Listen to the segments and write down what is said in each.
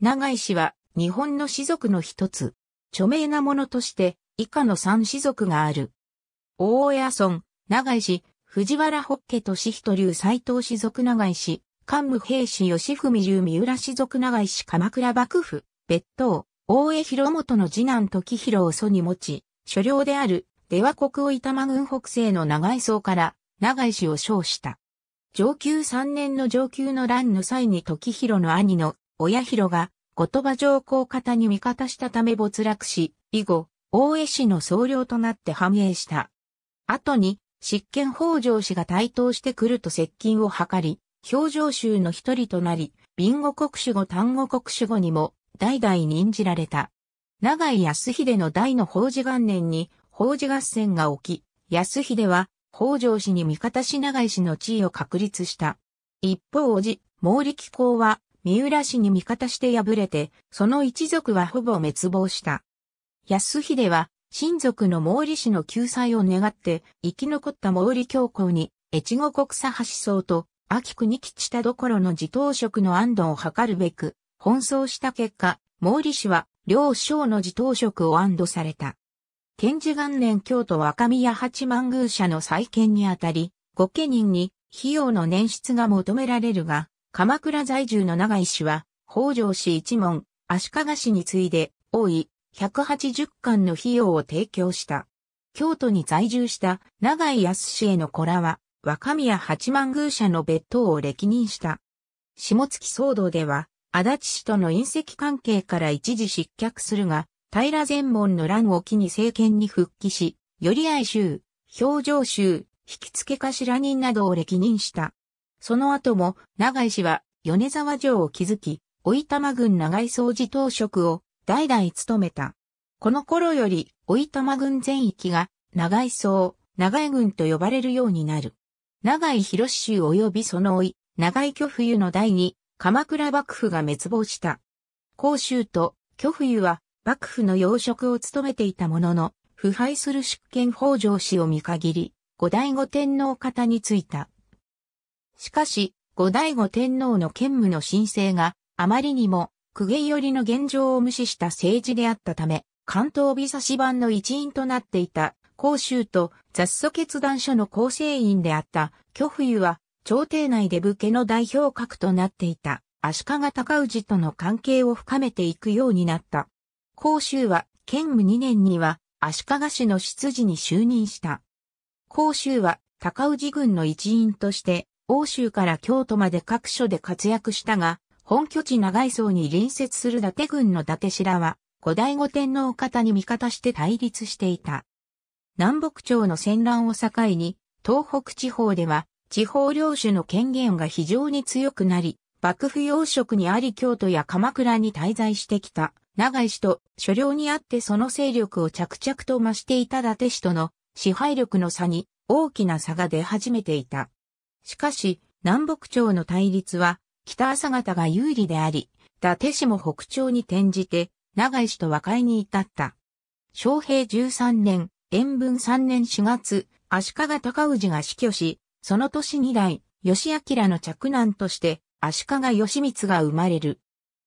長井氏は日本の氏族の一つ。著名なものとして以下の三氏族がある。大江村、長井氏、藤原北家俊人流斎藤氏族長井氏、官武平氏吉文流三浦氏族長井氏鎌倉幕府、別当、大江広元の次男時広を祖に持ち、所領である出羽国を板間郡北西の長井荘から長井氏を称した。上級三年の上級の乱の際に時広の兄の親広が、後鳥羽上皇方に味方したため没落し、以後、大江氏の総領となって繁栄した。後に、執権北条氏が台頭してくると接近を図り、表情州の一人となり、貧後国主語単語国主語にも代々任じられた。長井康秀の代の法事元年に法事合戦が起き、康秀は北条氏に味方し長井氏の地位を確立した。一方、おじ、毛利紀構は三浦氏に味方して敗れて、その一族はほぼ滅亡した。安秀は、親族の毛利氏の救済を願って、生き残った毛利教皇に、越後国佐橋総と、秋国吉田どころの自頭職の安堵を図るべく、奔走した結果、毛利氏は、両省の自頭職を安堵された。天智元年京都若宮八幡宮社の再建にあたり、御家人に費用の捻出が求められるが、鎌倉在住の長井氏は、北条氏一門、足利氏に次いで、多い、180巻の費用を提供した。京都に在住した長井康氏への子らは、若宮八幡宮社の別当を歴任した。下月騒動では、足立氏との隕石関係から一時失脚するが、平全門の乱を機に政権に復帰し、寄り愛表情集引き付け頭人などを歴任した。その後も、長井氏は、米沢城を築き、追玉軍長井総司当職を代々務めた。この頃より、追玉軍全域が、長井総、長井軍と呼ばれるようになる。長井広州及びその追、い、長井巨冬の代に、鎌倉幕府が滅亡した。甲州と巨冬は、幕府の要職を務めていたものの、腐敗する出権北条氏を見限り、後醍醐天皇方についた。しかし、後醍醐天皇の兼務の申請があまりにも公家寄りの現状を無視した政治であったため、関東美差し版の一員となっていた公衆と雑素決断書の構成員であった巨冬は朝廷内で武家の代表格となっていた足利尊氏との関係を深めていくようになった。公衆は兼務2年には足利氏の執事に就任した。公衆は高氏軍の一員として欧州から京都まで各所で活躍したが、本拠地長井荘に隣接する伊達軍の伊達らは、後醍醐天皇方に味方して対立していた。南北朝の戦乱を境に、東北地方では、地方領主の権限が非常に強くなり、幕府要職にあり京都や鎌倉に滞在してきた、長井氏と所領にあってその勢力を着々と増していた伊達氏との支配力の差に大きな差が出始めていた。しかし、南北朝の対立は、北朝方が有利であり、伊達氏も北朝に転じて、長井氏と和解に至った。昭平13年、延文3年4月、足利尊氏が死去し、その年2代、義明の嫡男として、足利義満が生まれる。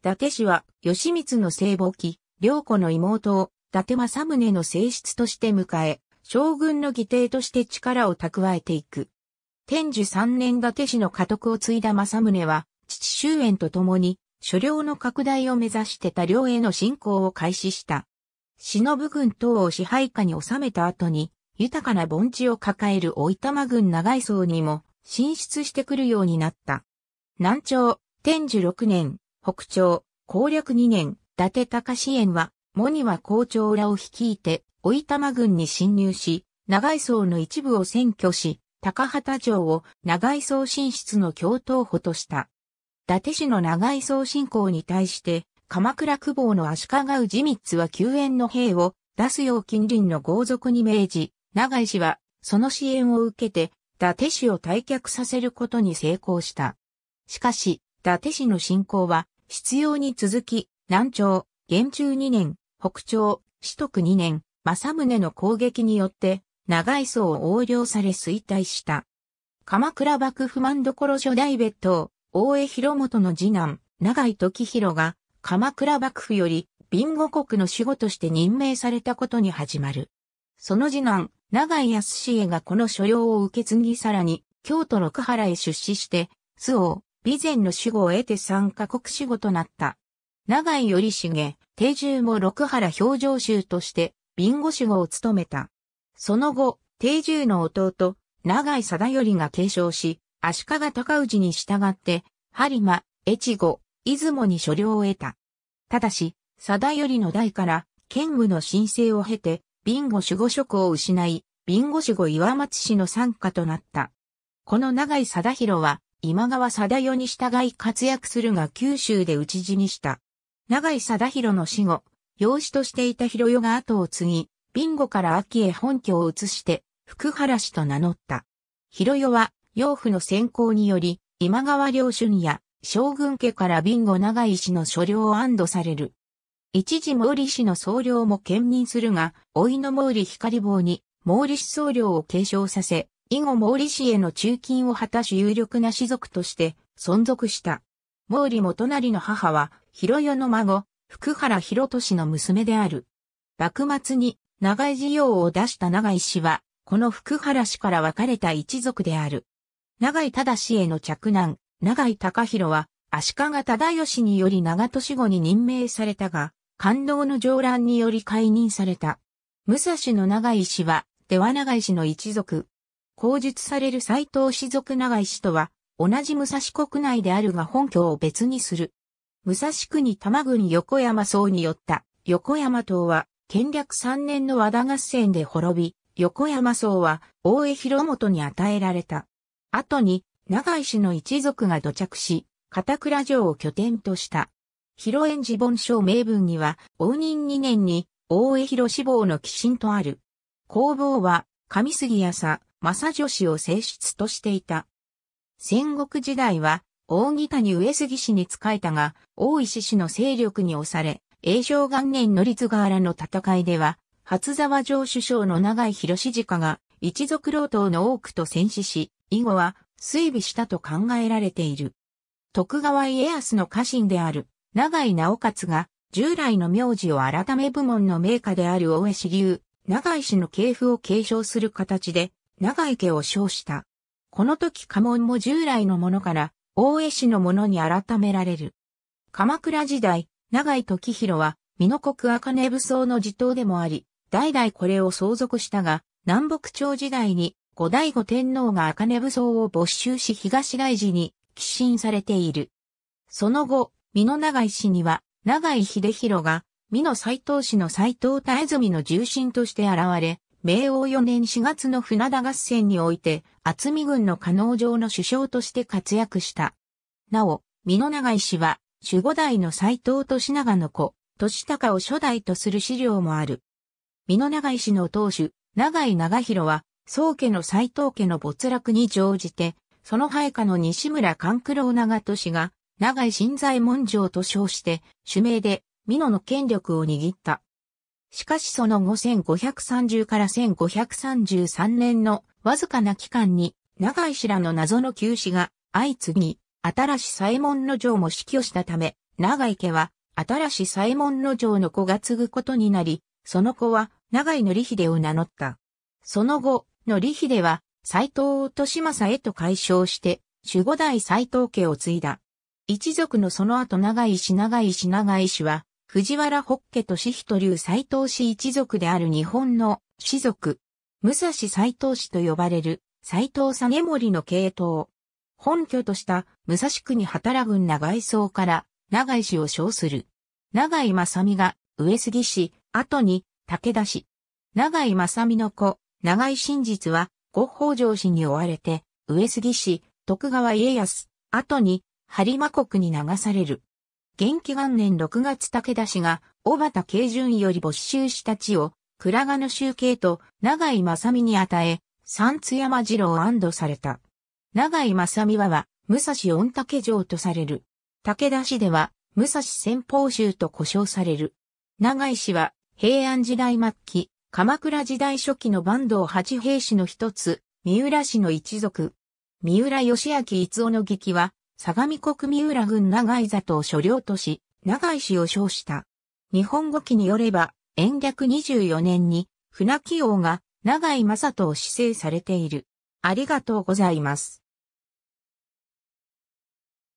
伊達氏は、義満の聖母期、良子の妹を、伊達政宗の正室として迎え、将軍の義弟として力を蓄えていく。天寿三年立市の家督を継いだ正宗は、父周縁と共に、所領の拡大を目指して他領への侵攻を開始した。忍軍等を支配下に収めた後に、豊かな盆地を抱える大玉軍長井層にも進出してくるようになった。南朝、天寿六年、北朝、攻略二年、伊達隆支援は、モニは校長らを率いて、大玉軍に侵入し、長井層の一部を占拠し、高畑城を長井宗進室の共闘補とした。伊達市の長井宗進行に対して、鎌倉久保の足利氏光は救援の兵を出すよう近隣の豪族に命じ、長井氏はその支援を受けて、伊達氏を退却させることに成功した。しかし、伊達氏の進行は、必要に続き、南朝、元中2年、北朝、四徳2年、政宗の攻撃によって、長井荘を横領され衰退した。鎌倉幕府万所所代別当、大江広元の次男、長井時広が、鎌倉幕府より、ビンゴ国の守護として任命されたことに始まる。その次男、長井康家がこの所領を受け継ぎさらに、京都六原へ出資して、周王、備前の守護を得て参加国守護となった。長井頼重、定住も六原表情衆として、ビンゴ守護を務めた。その後、定住の弟、長井貞頼が継承し、足利尊氏に従って、播磨、越後、出雲に所領を得た。ただし、貞頼の代から、剣武の申請を経て、ビンゴ守護職を失い、ビンゴ守護岩松氏の参加となった。この長井貞弘は、今川貞代に従い活躍するが九州で討ち死にした。長井貞弘の死後、養子としていた広代が後を継ぎ、ビンゴから秋へ本拠を移して、福原氏と名乗った。広代は、養父の先行により、今川領主にや、将軍家からビンゴ長井氏の所領を安堵される。一時毛利氏の総領も兼任するが、老いの毛利光棒に、毛利氏総領を継承させ、以後毛利氏への中勤を果たし有力な士族として存続した。毛利元就の母は、広代の孫、福原広利の娘である。幕末に長井事業を出した長井氏は、この福原氏から別れた一族である。長井忠氏への着難、長井隆弘は、足利忠義により長年後に任命されたが、感動の上乱により解任された。武蔵の長井氏は、では長井氏の一族。口述される斎藤氏族長井氏とは、同じ武蔵国内であるが本拠を別にする。武蔵国玉郡横山荘によった、横山島は、建略三年の和田合戦で滅び、横山荘は大江広元に与えられた。後に、長井氏の一族が土着し、片倉城を拠点とした。広縁寺本省名文には、応仁二年に大江広志望の寄進とある。工房は、上杉やさ、正女子を正室としていた。戦国時代は、大木谷上杉氏に仕えたが、大石氏の勢力に押され、永正元年の立河原の戦いでは、初沢城首相の長井博家が一族老党の多くと戦死し、以後は水備したと考えられている。徳川家康の家臣である長井直勝が従来の名字を改め部門の名家である大江氏流、長井氏の系譜を継承する形で長井家を称した。この時家紋も従来のものから大江氏のものに改められる。鎌倉時代、長井時弘は、美濃国茜武装の地頭でもあり、代々これを相続したが、南北朝時代に後醍醐天皇が茜武装を没収し東大寺に寄進されている。その後、美濃長井氏には、長井秀弘が、美濃斎藤氏の斎藤大泉の重臣として現れ、明王4年4月の船田合戦において、厚見軍の加納城の首相として活躍した。なお、美濃長井氏は、守護代の斎藤利長の子、利高を初代とする資料もある。美濃長井氏の当主、長井長広は、宗家の斎藤家の没落に乗じて、その配下の西村勘九郎長利が、長井新在文門城と称して、主名で、美濃の権力を握った。しかしその後1530から1533年のわずかな期間に、長井氏らの謎の休止が相次ぎ、新し左衛門の城も死去したため、長井家は、新し左衛門の城の子が継ぐことになり、その子は、長井の利秀を名乗った。その後、の利秀は、斎藤利政へと改称して、守護代斎藤家を継いだ。一族のその後長井氏長井氏長井氏は、藤原北家と氏人流斎藤氏一族である日本の氏族、武蔵斎藤氏と呼ばれる斎藤実森の系統。本拠とした武蔵国働ん長井荘から長井氏を称する。長井正美が上杉氏、後に武田氏。長井正美の子、長井真実はご北条氏に追われて、上杉氏、徳川家康、後に播磨国に流される。元気元年6月武田氏が、小畑慶順より没収した地を、倉賀の集計と長井正美に与え、三津山次郎安堵された。長井正美は、武蔵御嶽城とされる。武田氏では、武蔵先方州と呼称される。長井氏は、平安時代末期、鎌倉時代初期の坂東八平氏の一つ、三浦氏の一族。三浦義明逸夫の劇は、相模国三浦郡長井里を所領とし、長井氏を称した。日本語記によれば、延暦24年に、船木王が長井正人を指定されている。ありがとうございます。